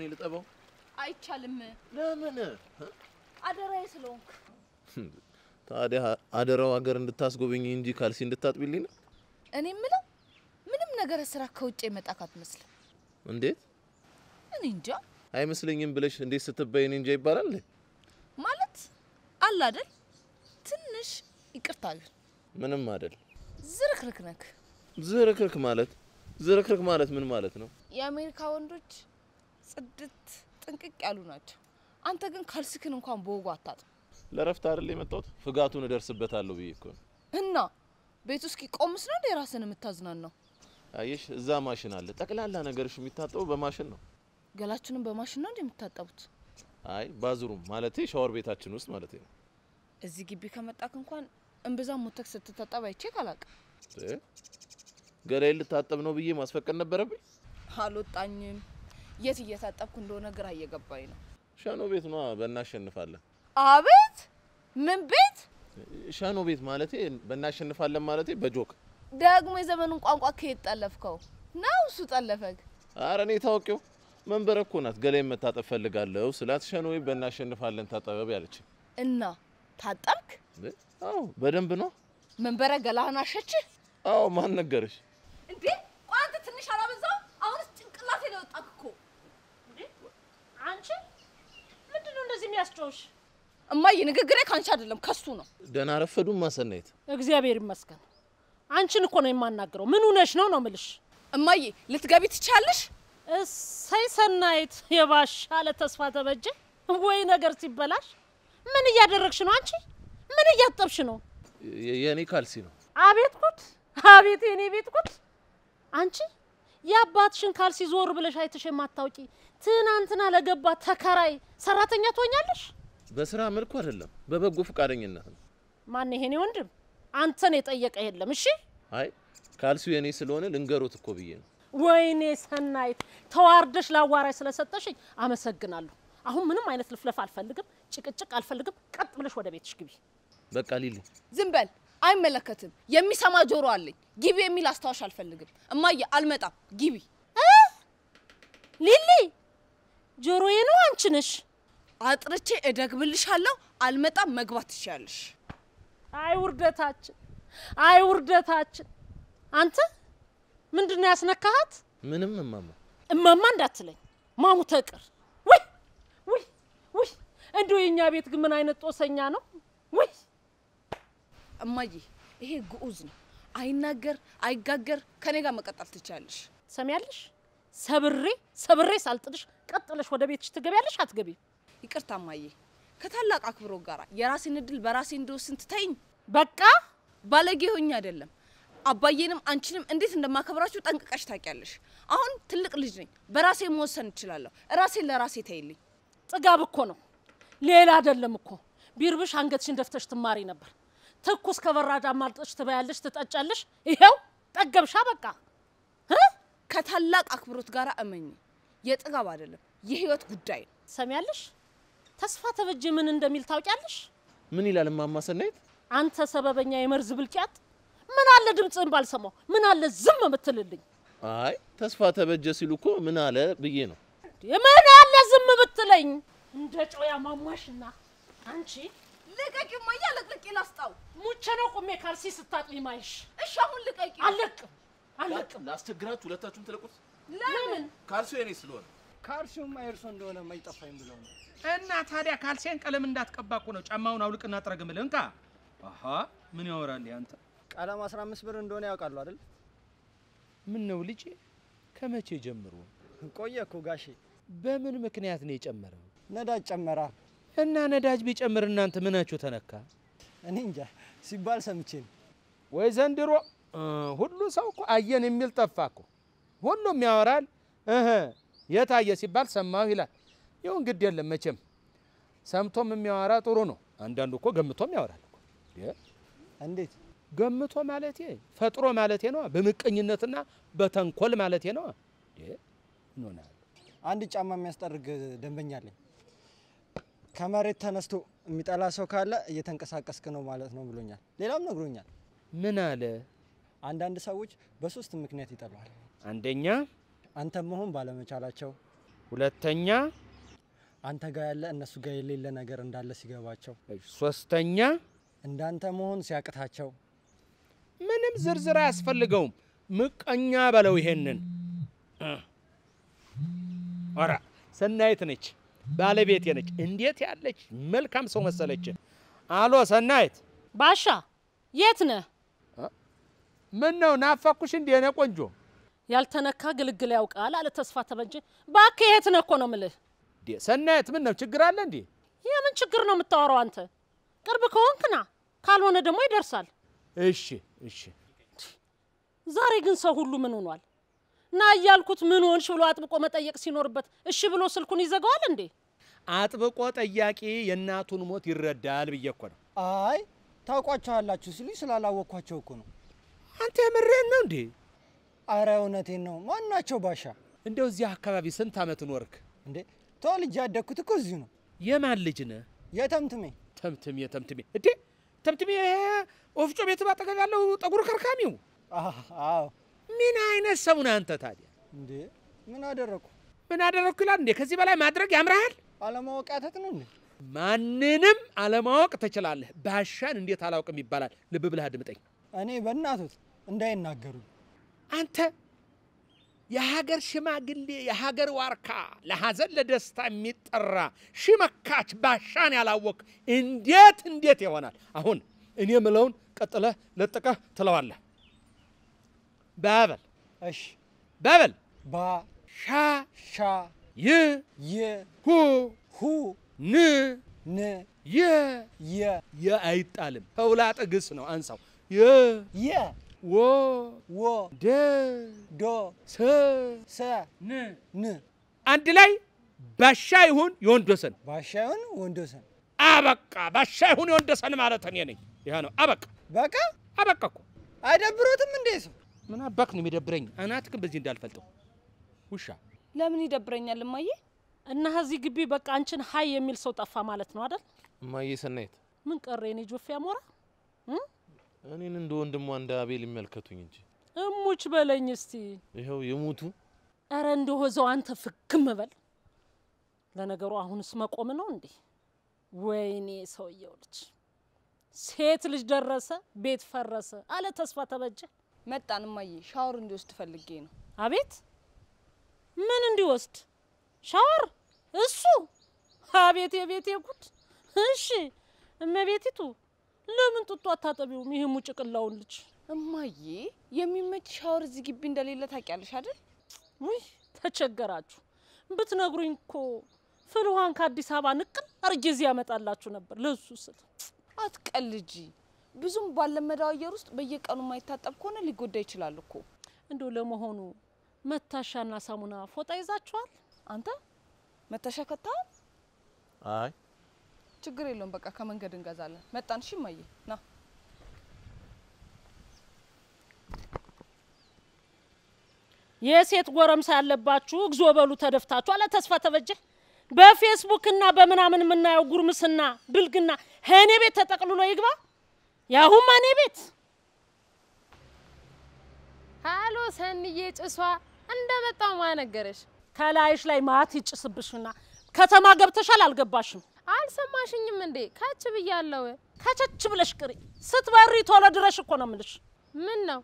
ነው ልጠበው አይቻልም። ለምን? አደራዬ ስለሆንክ። ታዲያ አደራው ሀገር እንድታስጎበኝ እንጂ ካልሲ እንድታጥብልኝ ነው። እኔ ምለው ምንም ነገር ስራ ከውጭ የመጣ አትመስልም። እንዴት? እኔ እንጃ። አይመስለኝም ብለሽ እንዴት ስትባይ እኔ እንጃ ይባላል ማለት አለ አይደል? ትንሽ ይቅርታ ግን ምንም አይደል። ዝርክርክ ነክ። ዝርክርክ ማለት ዝርክርክ ማለት ምን ማለት ነው? የአሜሪካ ወንዶች ጽድት ጥንቅቅ ያሉ ናቸው። አንተ ግን ካልስክን እንኳን በወጉ አታጥም። ለረፍት አይደል የመጣሁት? ፍጋቱን እደርስበታለሁ ብዬ እኮ እና ቤት ውስጥ ቆምስ ነው እንዴ ራስን የምታዝናናው? አየሽ፣ እዛ ማሽን አለ። ጠቅላላ ነገርሽ በማሽን ነው። ገላችንም በማሽን ነው እንዴ የምታጠቡት? አይ ባዙሩም ሻወር ቤታችን ውስጥ ማለት ነው። እዚህ ግቢ ከመጣክ እንኳን እምብዛም ሞተክ ስትታጠብ ልታጠብ ነው ብዬ ማስፈቀድ ነበረብኝ። አልወጣኝም። የት እየታጠብኩ እንደሆነ ግራ እየገባኝ ነው። ሻኖ ቤት ነዋ፣ በእናሸንፋለን። አቤት ምን ቤት? ሸኖ ቤት ማለቴ በእናሸንፋለን ማለቴ በጆክ ደግሞ የዘመኑን ቋንቋ ከየት ጠለፍከው? ነው እሱ ጠለፈግ? አረ እኔ ታውቂው መንበረ እኮ ናት። ገላዬን መታጠብ ፈልጋለሁ ስላት ሸኖ ቤት በእናሸንፋለን ታጠበብ ያለች እና ታጠብክ? አዎ በደንብ ነው። መንበረ ገላህን አሸችህ? አዎ ማን ነገርሽ እንዴ? ቆይ ትንሽ አላበዛ እንደዚህ የሚያስጮሽ? እማዬ ንግግሬ ካንቺ አይደለም ከሱ ነው። ደህና አረፈዱ ማሰናየት። እግዚአብሔር ይመስገን። አንቺን እኮ ነው የማናግረው። ምን ሆነሽ ነው ነው ምልሽ? እማዬ ልትገቢ ትቻለሽ? እሰይ ሰናይት፣ የባሽ አለ ተስፋ ተበጀ። ወይ ነገር ሲበላሽ። ምን እያደረግሽ ነው አንቺ? ምን እያጠብሽ ነው? የኔ ካልሲ ነው። አቤት አቤት የኔ ቤት አንቺ የአባትሽን ካልሲ ዞር ብለሽ አይተሽ የማታውቂ ትናንትና ለገባ ተከራይ ሰራተኛ ትሆኛለሽ? በስራ መልኩ አይደለም፣ በበጎ ፈቃደኝነት ነው። ማነው ይሄኔ ወንድም? አንተን የጠየቀ የለም። እሺ። አይ ካልሲው የኔ ስለሆነ ልንገሮት እኮ ብዬ ነው። ወይኔ ሰናይት፣ ተዋርደሽ ላዋራሽ ስለሰጠሽኝ አመሰግናለሁ። አሁን ምንም አይነት ልፍለፍ አልፈልግም፣ ጭቅጭቅ አልፈልግም። ቀጥ ብለሽ ወደ ቤትሽ ግቢ። በቃ ሊሊ፣ ዝም በል። አይመለከትም። የሚሰማ ጆሮ አለኝ። ግቢ የሚል አስታዋሽ አልፈልግም። እማዬ፣ አልመጣም። ግቢ ሊሊ ጆሮዬ ነው አንቺ ነሽ። አጥርቼ እደግምልሻለሁ። አልመጣም፣ መግባት ትችያለሽ። አይ ውርደታችን፣ አይ ውርደታችን። አንተ ምንድን ነው ያስነካሃት? ምንም እማማ። እማማ እንዳትለኝ ማሙ ተቅር። ውይ ውይ ውይ፣ እንዲሁ የእኛ ቤት ግን ምን አይነት ጦሰኛ ነው? ውይ እማዬ፣ ይሄ ግዑዝ ነው። አይናገር አይጋገር። ከኔ ጋር መቀጠል ትችያለሽ። ሰሚያለሽ ሰብሬ ሰብሬ ሳልጥልሽ ቀጥለሽ ወደ ቤትሽ ትገቢያለሽ አትገቢ? ይቅርታ እማዬ፣ ከታላቅ አክብሮ ጋር የራሴን እድል በራሴ እንድወስን ትተይኝ። በቃ ባለጌ ሆኜ አይደለም አባዬንም አንቺንም እንዴት እንደማከብራችሁ ጠንቅቀሽ ታውቂያለሽ። አሁን ትልቅ ልጅ ነኝ፣ በራሴ መወሰን እችላለሁ። ራሴን ለራሴ ተይልኝ። ጥጋብ እኮ ነው፣ ሌላ አይደለም እኮ። ቢርብሽ አንገትሽን ደፍተሽ ትማሪ ነበር። ትኩስ ከበራድ አማልጠሽ ትበያለሽ፣ ትጠጫለሽ። ይሄው ጠገብሻ በቃ። ከታላቅ አክብሮት ጋር እመኝ፣ የጥጋብ አይደለም የህይወት ጉዳይ ነው። ሰሚያለሽ፣ ተስፋ ተበጀ ምን እንደሚል ታውቂያለሽ? ምን ይላል እማማ ሰናይት? አንተ ሰበበኛ የመርዝ ብልቂያት፣ ምን አለ ድምፅህን ባልሰማው፣ ምን አለ ዝም ምትልልኝ? አይ ተስፋ ተበጀ ሲሉ እኮ ምን አለ ብዬ ነው። ምን አለ ዝም ብትለኝ? እንደ ጮያ ማሟሽና አንቺ ልቀቂ ማያ ልቅልቅ ላስጣው ሙቼ ነው ቁሜ ካልሲ ስታጥቢ ማይሽ። እሺ አሁን ልቀቂ። አልለቅም አላቅም። ላስቸግራችሁ ሁለታችሁም ትለቁት። ለምን? ካልሲው የኔ ስለሆነ ካልሲውማ የእርሶ እንደሆነ ማይጠፋኝ ብለው ነው። እና ታዲያ ካልሲያን ቀለም እንዳትቀባ እኮ ነው። ጫማውን አውልቅና ጥረግምል። እንካ። አሀ ምን ያወራል አንተ። ቀለም 15 ብር እንደሆነ ያውቃሉ አይደል? ምን ነው ልጅ፣ ከመቼ ጀምሮ ቆየ? እኮ ጋሼ፣ በምን ምክንያት ነው የጨመረው? ነዳጅ ጨመራ እና ነዳጅ ቢጨምር እናንተ ምናችሁ ተነካ? እኔ እንጃ ሲባል ሰምቼ ነው ወይ ዘንድሮ ሁሉ ሰው እኮ አየን የሚል ጠፋ እኮ። ሁሉም ያወራል። የታየ ሲባል ሰማሁ ይላል። ይሁን ግድ የለም መቼም ሰምቶም የሚያወራ ጥሩ ነው። አንዳንዱ እኮ ገምቶም ያወራል። እንዴት ገምቶ ማለቴ ፈጥሮ ማለቴ ነዋ። በምቀኝነትና በተንኮል ማለት ነዋ። አንድ ጫማ የሚያስጠርግ ደንበኛ አለኝ። ከመሬት ተነስቶ የሚጠላ ሰው ካለ እየተንቀሳቀስክ ነው ማለት ነው ብሎኛል። ሌላም ነግሮኛል። ምን አለ? አንዳንድ ሰዎች በሶስት ምክንያት ይጠሏል። አንደኛ አንተ መሆን ባለመቻላቸው፣ ሁለተኛ አንተ ጋር ያለ እነሱ ጋር የሌለ ነገር እንዳለ ሲገባቸው፣ ሶስተኛ እንዳንተ መሆን ሲያቅታቸው። ምንም ዝርዝር አያስፈልገውም። ምቀኛ በለው ይሄንን። ኧረ ሰናይት ነች ባለቤቴ ነች። እንዴት ያለች መልካም ሰው መሰለች። አሎ ሰናይት ባሻ፣ የት ነህ? ምን ነው ናፈኩሽ? እንደ የኔ ቆንጆ ያልተነካ ግልግል ያውቃል አለ ተስፋ ተበጀ። እባክህ የት ነህ እኮ ነው የምልህ። ሰናየት ምን ነው ችግር አለ እንዴ? የምን ችግር ነው የምታወራው አንተ? ቅርብ ከሆንክና ካልሆነ ደግሞ ይደርሳል። እሺ እሺ። ዛሬ ግን ሰው ሁሉ ምን ሆኗል? ና እያልኩት ምን ሆንሽ ብሎ አጥብቆ መጠየቅ ሲኖርበት እሺ ብሎ ስልኩን ይዘጋዋል እንዴ? አጥብቆ ጠያቂ የእናቱን ሞት ይረዳል ብዬ እኮ ነው። አይ ታውቋቸዋላችሁ ሲሉኝ ስላላወቅኳቸው እኮ ነው አንተ የምሬን ነው እንዴ? አረ እውነቴን ነው። ናቸው ባሻ? እንደው እዚህ አካባቢ ስንት አመት ኖርክ እንዴ? ተወልጄ ያደግኩት እኮ እዚሁ ነው። የማን ልጅ ነህ? የተምትሜ ተምትሜ የተምትሜ እንዴ ተምትሜ ወፍጮ ቤት ባጠገብ ያለው ጠጉር ከርካሚው? አዎ። ምን አይነት ሰው ነህ አንተ ታዲያ? እንዴ ምን አደረግኩ? ምን አደረግኩ ይላል እንዴ? ከዚህ በላይ ማድረግ ያምርሃል? አለማወቅ ያተት ነው እንዴ? ማንንም አለማወቅ ትችላለህ። ባሻን እንዴት አላውቅም ይባላል። ልብ ብለህ አድምጠኝ። እኔ በእናቶት እንዳይናገሩ አንተ የሀገር ሽማግሌ የሀገር ዋርካ ለሀዘን ለደስታ የሚጠራ ሽመካች ባሻን ያላወቅ እንዴት እንዴት ይሆናል? አሁን እኔ ምለውን ቀጥለህ ለጥቀህ ትለዋለህ። በበል እሺ፣ ባበል ባ ሻ ሻ ይ ይ ሁ ሁ ን ን የ የ የ አይጣልም። ተውላጠ ግስ ነው። አንሳው የ የ ወ ወ ደ ዶ ሰ ሰ ን ን አንድ ላይ ባሻ ይሁን የወንዶሰን ባሻ ይሁን ወንዶሰን። አበቃ ባሻ ይሁን የወንዶሰን ማለት እኔ ነኝ። ይሄ ነው አበቃ። በቃ አበቃ እኮ አይደብሮትም እንዴ ሰው? ምን አባክ ነው የሚደብረኝ? እናት ግን በዚህ እንዳልፈልጠው ውሻ ለምን ይደብረኛል? እማዬ እና እዚህ ግቢ በቃ አንቺን ሀይ የሚል ሰው ጠፋ ማለት ነው አይደል? እማዬ ሰናይት ምን ቀረ የኔ ጆፌ አሞራ እኔን እንደ ወንድሟ እንደ አቤል ይመልከቱኝ እንጂ እሙች በለኝ እስቲ። ይኸው የሞቱ ኧረ እንደሆዘው አንተ ፍክም በል። ለነገሩ አሁንስ መቆም ነው እንዴ? ወይኔ ሰውየው ልጅ ሴት ልጅ ደረሰ፣ ቤት ፈረሰ አለ ተስፋ ተበጀ። መጣን እማዬ፣ ሻወር እንዲወስድ ፈልጌ ነው። አቤት ምን እንዲወስድ ሻወር? እሱ አቤት የቤቴ ጉድ። እሺ እመቤቲቱ ለምን ጡጦ አታጠቢውም? ይሄ ሙጭቅላውን ልጅ እማዬ፣ የሚመች ሻወር እዚህ ግቢ እንደሌለ ታውቂያለሽ አይደል? ውይ ተቸገራችሁ። ብትነግሩኝ እኮ ፍልውሃን ከአዲስ አበባ ንቅል አርጌ እዚህ ያመጣላችሁ ነበር። ለሱ ስል አትቀልጂ። ብዙም ባለመዳው አየር ውስጥ በየቀኑ ማይታጠብ ከሆነ ሊጎዳ ይችላል እኮ። እንደው ለመሆኑ መታሻና ሳሙና ፎጣ ይዛችኋል? አንተ መታሻ ከታል? አይ ችግር የለውም። በቃ ከመንገድ እንገዛለን። መጣን። እሺ እማዬ ና። የሴት ጎረምሳ ያለባችሁ እግዚኦ በሉ ተደፍታችሁ አለ ተስፋ ተበጀ። በፌስቡክ እና በምናምን የምናየው ጉርምስና ብልግና እኔ ቤት ተጠቅልሎ ይግባ። ያሁማ እኔ ቤት አሎ ሰንዬ ጭሷ እንደመጣው ማነገረሽ ከላይሽ ላይ ማት ይጭስብሽና ከተማ ገብተሻል አልገባሽም? አልሰማሽኝም እንዴ? ከች ብያለው። ከቸች ብለሽ ቅሪ። ስትበሪ ቶሎ ድረሽ እኮ ነው ምልሽ። ምን ነው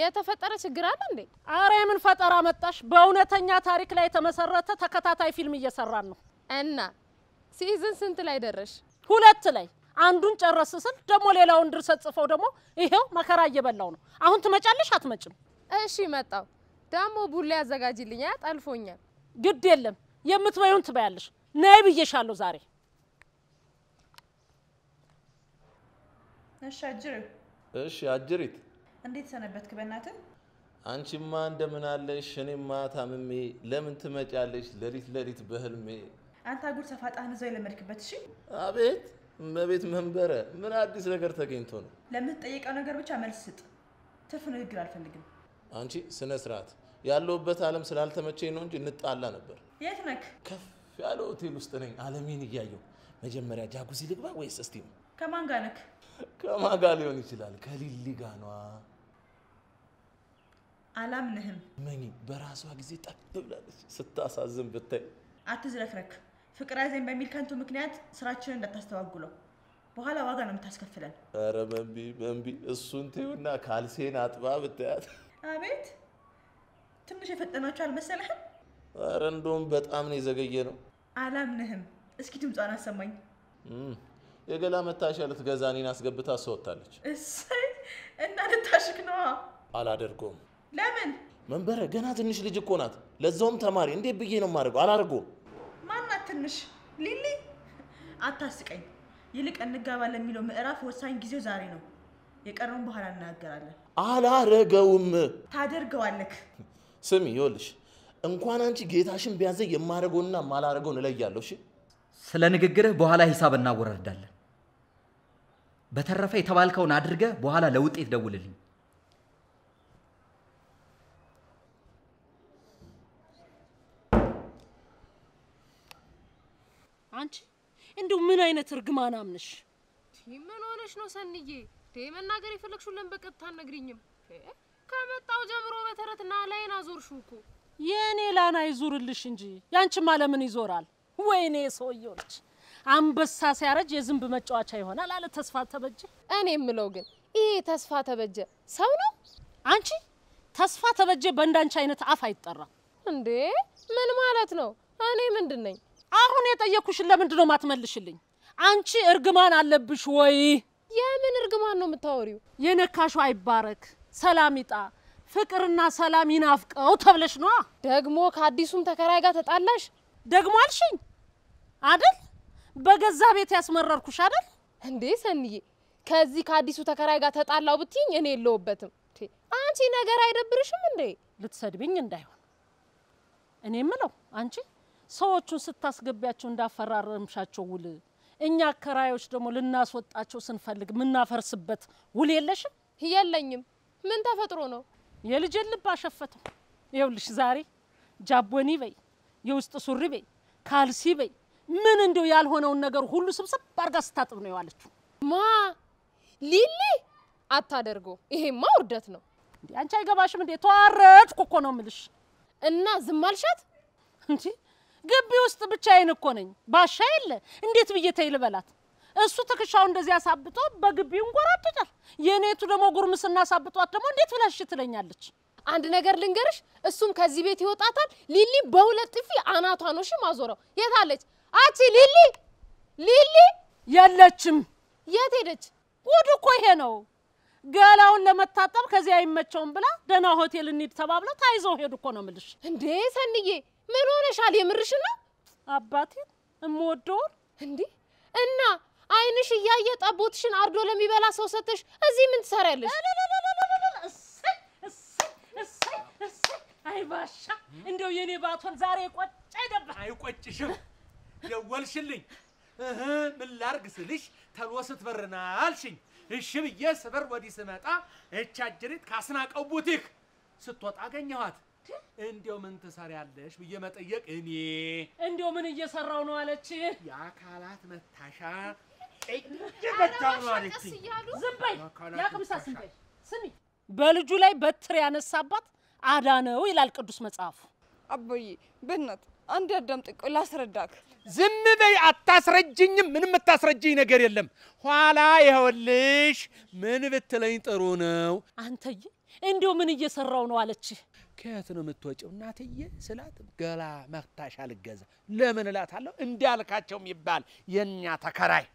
የተፈጠረ ችግር አለ እንዴ? አረ የምን ፈጠራ መጣሽ? በእውነተኛ ታሪክ ላይ የተመሰረተ ተከታታይ ፊልም እየሰራን ነው። እና ሲዝን ስንት ላይ ደረሽ? ሁለት ላይ አንዱን ጨረስ ስል ደግሞ ሌላውን ድርሰት ጽፈው ደግሞ ይሄው መከራ እየበላው ነው። አሁን ትመጫለሽ አትመጭም? እሺ መጣው። ደግሞ ቡላ ያዘጋጅልኛ ጠልፎኛል። ግድ የለም የምትበዩን ትበያለሽ። ነይ ብዬሻለሁ ዛሬ እሺ አጅር እሺ አጅሪት እንዴት ሰነበትክ? በእናትህ አንቺማ እንደምን አለሽ? እኔማ ታምሜ። ለምን ትመጫለሽ ለሊት ለሊት በህልሜ? አንተ አጉር ሰፋጣህን እዛው የለመድክበት። እሺ አቤት እመቤት መንበረ፣ ምን አዲስ ነገር ተገኝቶ ነው? ለምትጠየቀው ነገር ብቻ መልስ ስጥ። ትርፍ ንግግር አልፈልግም። አንቺ ስነ ስርዓት ያለሁበት ዓለም ስላልተመቸኝ ነው እንጂ እንጣላ ነበር። የት ነክ? ከፍ ያለ ሆቴል ውስጥ ነኝ። ዓለሜን እያየሁ መጀመሪያ ጃጉዚ ልግባ ወይስ እስቲም ከማን ጋር ነክ? ከማን ጋር ሊሆን ይችላል? ከሊሊ ጋር ነዋ። አላምንህም። መኝ በራሷ ጊዜ ጠቅ ብላለች። ስታሳዝን ብታይ። አትዝረክረክ። ፍቅር ያዘኝ በሚል ከንቱ ምክንያት ስራችንን እንዳታስተዋጉለው፣ በኋላ ዋጋ ነው የምታስከፍለን። ኧረ መንቢ መንቢ፣ እሱን ተይውና ካልሴን አጥባ ብታያት። አቤት ትንሽ የፈጠናችሁ አልመሰለህም? ኧረ እንደውም በጣም ነው የዘገየ ነው። አላምንህም። እስኪ ድምጿን አሰማኝ። የገላ መታሻ ልትገዛ እኔን አስገብታ አስወጣለች። እሰይ እና ልታሽክ ነዋ። አላደርገውም። ለምን መንበረ? ገና ትንሽ ልጅ እኮ ናት፣ ለዛውም ተማሪ። እንዴት ብዬ ነው የማደርገው? አላደርገውም። ማናት ትንሽ ሊሊ? አታስቀኝ። ይልቅ እንጋባ ለሚለው ምዕራፍ ወሳኝ ጊዜው ዛሬ ነው። የቀረውን በኋላ እናገራለን። አላረገውም። ታደርገዋለክ። ስሚ፣ ይኸውልሽ እንኳን አንቺ ጌታሽን ቢያዘ የማደርገውንና ማላደርገውን እለያለሁ። እሺ ስለ ንግግርህ በኋላ ሂሳብ እናወራርዳለን። በተረፈ የተባልከውን አድርገ በኋላ ለውጤት ደውልልኝ። አንቺ እንደው ምን አይነት እርግማን አምነሽ ምን ሆነሽ ነው ሰንዬ? መናገር የፈለግሽው ለምን በቀጥታ አልነግሪኝም? ከመጣው ጀምሮ በተረትና ላይን አዞርሽው እኮ። የእኔ ላና ይዙርልሽ እንጂ ያንቺማ ለምን ይዞራል? ወይኔ ሰውየው ልጅ አንበሳ ሲያረጅ የዝንብ መጫወቻ ይሆናል አለ ተስፋ ተበጀ። እኔ የምለው ግን ይሄ ተስፋ ተበጀ ሰው ነው? አንቺ ተስፋ ተበጀ በእንዳንቺ አይነት አፍ አይጠራም እንዴ! ምን ማለት ነው? እኔ ምንድን ነኝ? አሁን የጠየኩሽን ለምንድን ነው ማትመልሽልኝ? አንቺ እርግማን አለብሽ ወይ? የምን እርግማን ነው የምታወሪው? የነካሹ አይባረክ፣ ሰላም ይጣ፣ ፍቅርና ሰላም ይናፍቀው ተብለሽ ነዋ። ደግሞ ከአዲሱም ተከራይ ጋር ተጣላሽ ደግሞ አልሽኝ አደል? በገዛ ቤት ያስመረርኩሽ አይደል እንዴ? ሰንዬ ከዚህ ከአዲሱ ተከራይ ጋር ተጣላው ብትይኝ እኔ የለውበትም። አንቺ ነገር አይደብርሽም እንዴ? ልትሰድብኝ እንዳይሆን እኔ ምለው አንቺ ሰዎቹን ስታስገቢያቸው እንዳፈራረምሻቸው ውል እኛ አከራዮች ደግሞ ልናስወጣቸው ስንፈልግ የምናፈርስበት ውል የለሽም? የለኝም። ምን ተፈጥሮ ነው? የልጅን ልብ አሸፈተው። ይኸውልሽ ዛሬ ጃቦኒ በይ፣ የውስጥ ሱሪ በይ፣ ካልሲ በይ ምን እንደው ያልሆነውን ነገር ሁሉ ስብስብ አርጋ ስታጥብ ነው የዋለችው። ማ ሊሊ አታደርጎ ይሄማ ውርደት ነው። እንዴ አንቺ አይገባሽም እንዴ? ተዋረድኩ እኮ ነው ምልሽ። እና ዝም አልሻት እንጂ ግቢ ውስጥ ብቻዬን እኮ ነኝ። ባሻ የለ እንዴት ብዬ ተይ እሱ ትከሻው እንደዚህ አሳብጦ በግቢው እንጎራጥቷል። የኔቱ ደግሞ ጉርምስና አሳብጧት ደግሞ እንዴት ብላሽ ትለኛለች። አንድ ነገር ልንገርሽ፣ እሱም ከዚህ ቤት ይወጣታል። ሊሊ በሁለት ጥፊ አናቷ ነው ሽ ማዞረው የታለች አቺ ሊሊ ሊሊ የለችም። የት ሄደች? ጉድ እኮ ይሄ ነው። ገላውን ለመታጠብ ከዚህ አይመቸውም ብላ ደህና ሆቴል እንሂድ ተባብለው ታይዘው ሄዱ እኮ ነው የምልሽ። እንዴ ሰንዬ ምን ሆነሻል? የምርሽ ነው? አባቴ እምወደውን እንዴ እና አይንሽ እያየ ጠቦትሽን አርዶ ለሚበላ ሰው ሰተሽ እዚህ ምን ትሰሪያለሽ? አይባሻ እንደው የኔ ባቶን ዛሬ ቆጭ አይደባ አይቆጭሽም ደወልሽልኝ። እህ ምን ላርግ ስልሽ ተሎ ስትበርና አልሽኝ። እሺ ብዬ ስበር ወዲህ ስመጣ እች አጅሪት ካስናቀው ቡቲክ ስትወጣ አገኘኋት። እንዲያው ምን ትሰሪያለሽ ብዬ መጠየቅ እኔ እንዲያው ምን እየሰራው ነው አለች። የአካላት መታሻ እየመታው ነው አለች። ዝም በይ ያቅምሳ፣ ዝም በይ ስሚ። በልጁ ላይ በትር ያነሳባት አዳነው ይላል ቅዱስ መጽሐፉ። አቦዬ በእናትህ አንድ አዳምጥ፣ ቆይ ላስረዳህ ዝም በይ አታስረጅኝም። ምንም የምታስረጅኝ ነገር የለም። ኋላ ይኸውልሽ ምን ብትለኝ ጥሩ ነው? አንተዬ እንዲሁ ምን እየሰራው ነው አለች። ከየት ነው የምትወጪው እናትዬ ስላት፣ ገላ መታሻ አልገዛ ለምን እላታለሁ። እንዳልካቸው የሚባል የእኛ ተከራይ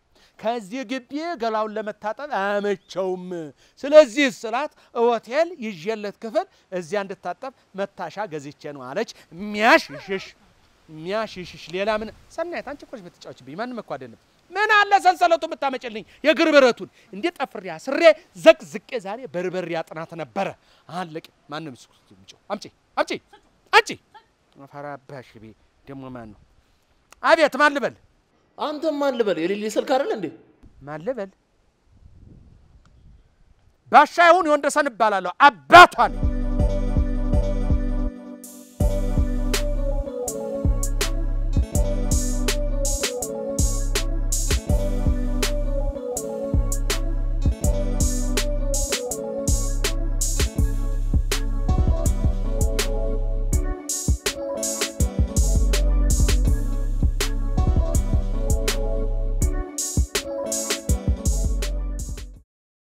ከዚህ ግቢ ገላውን ለመታጠብ አያመቸውም። ስለዚህ ስላት ሆቴል ይዤለት ክፍል እዚያ እንድታጠብ መታሻ ገዝቼ ነው አለች። ሚያሽ ይሽሽ ሚያሽሽሽ ሌላ ምን ሰናይት፣ አንቺ ኮሽ ነሽ የምትጫወችብኝ፣ ማንም እኮ አይደለም። ምን አለ ሰንሰለቱ ብታመጭልኝ የእግር ብረቱን እንዴ ጠፍሬ አስሬ ዘቅዝቄ ዛሬ በርበሬ አጥናት ነበረ። አለቅ ማንም ስኩት ምጮ አምጪ አምጪ አምጪ ፈራባሽ ቤ ደግሞ ማን ነው? አቤት ማን ልበል? አንተ ማን ልበል? የሌሌ ስልክ አይደል እንዴ? ማን ልበል? ባሻ ይሁን የወንደሰን እባላለሁ። አባቷ ነው።